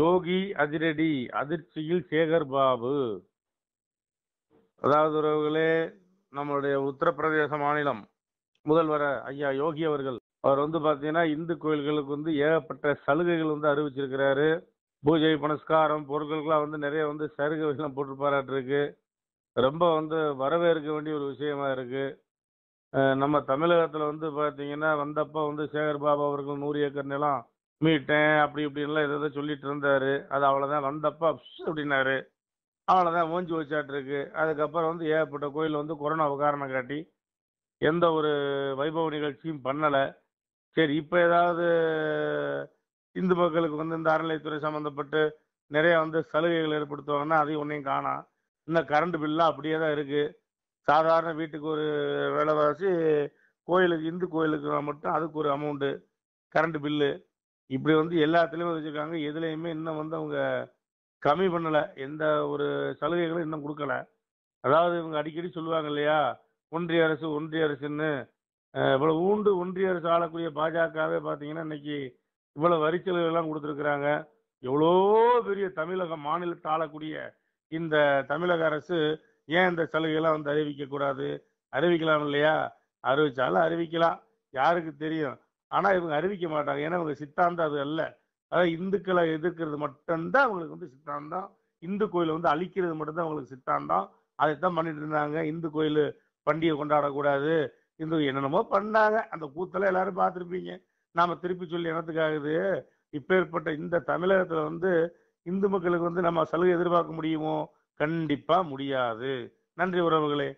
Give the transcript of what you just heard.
யோகி அதிரடி அதிர்ச்சியில் சேகர் பாபு அதாவது உறவுகளே நம்மளுடைய உத்தரப்பிரதேச மாநிலம் முதல்வர் ஐயா யோகி அவர்கள் அவர் வந்து பார்த்தீங்கன்னா இந்து கோயில்களுக்கு வந்து ஏகப்பட்ட சலுகைகள் வந்து அறிவிச்சிருக்கிறாரு பூஜை புனஸ்காரம் பொருட்களுக்கெல்லாம் வந்து நிறைய வந்து சருகைகள்லாம் போட்டு பாராட்டிருக்கு ரொம்ப வந்து வரவேற்க வேண்டிய ஒரு விஷயமா இருக்கு நம்ம தமிழகத்தில் வந்து பார்த்தீங்கன்னா வந்தப்போ வந்து சேகர் பாபு அவர்கள் நூறு ஏக்கர் நிலம் மீட்டேன் அப்படி இப்படின்லாம் எதாவது சொல்லிட்டு இருந்தாரு அது அவ்வளோதான் வந்தப்ப அப்ஸ் அப்படின்னாரு தான் ஓஞ்சி வச்சாட்டு இருக்கு அதுக்கப்புறம் வந்து ஏகப்பட்ட கோயில் வந்து கொரோனா உகாரணம் காட்டி எந்த ஒரு வைபவ நிகழ்ச்சியும் பண்ணலை சரி இப்போ ஏதாவது இந்து மக்களுக்கு வந்து இந்த அறநிலைத்துறை சம்மந்தப்பட்டு நிறைய வந்து சலுகைகள் ஏற்படுத்துவாங்கன்னா அதையும் ஒன்றையும் காணாம் இன்னும் கரண்ட் பில்லாம் அப்படியே தான் இருக்கு சாதாரண வீட்டுக்கு ஒரு விலைவாசி கோயிலுக்கு இந்து கோயிலுக்கு மட்டும் அதுக்கு ஒரு அமௌண்ட்டு கரண்ட் பில்லு இப்படி வந்து எல்லாத்துலேயுமே வச்சுருக்காங்க எதுலேயுமே இன்னும் வந்து அவங்க கம்மி பண்ணலை எந்த ஒரு சலுகைகளும் இன்னும் கொடுக்கல அதாவது இவங்க அடிக்கடி சொல்லுவாங்க இல்லையா ஒன்றிய அரசு ஒன்றிய அரசுன்னு இவ்வளோ ஊண்டு ஒன்றிய அரசு ஆளக்கூடிய பாஜகவே பார்த்தீங்கன்னா இன்னைக்கு இவ்வளோ வரிச்சலுகைலாம் கொடுத்துருக்குறாங்க எவ்வளோ பெரிய தமிழக மாநிலத்தை ஆளக்கூடிய இந்த தமிழக அரசு ஏன் இந்த சலுகைலாம் வந்து அறிவிக்கக்கூடாது அறிவிக்கலாம் இல்லையா அறிவிச்சாலும் அறிவிக்கலாம் யாருக்கு தெரியும் ஆனா இவங்க அறிவிக்க மாட்டாங்க ஏன்னா இவங்க சித்தாந்தம் அது அல்ல அதாவது இந்துக்களை எதிர்க்கிறது மட்டும்தான் அவங்களுக்கு வந்து சித்தாந்தம் இந்து கோயிலை வந்து அழிக்கிறது மட்டும்தான் அவங்களுக்கு சித்தாந்தம் அதைத்தான் பண்ணிட்டு இருந்தாங்க இந்து கோயில் பண்டிகை கொண்டாடக்கூடாது இந்து என்னென்னமோ பண்ணாங்க அந்த கூத்தெல்லாம் எல்லாரும் பார்த்துருப்பீங்க நாம திருப்பி சொல்லி என்னத்துக்காகுது ஏற்பட்ட இந்த தமிழகத்துல வந்து இந்து மக்களுக்கு வந்து நம்ம சலுகை எதிர்பார்க்க முடியுமோ கண்டிப்பா முடியாது நன்றி உறவுகளே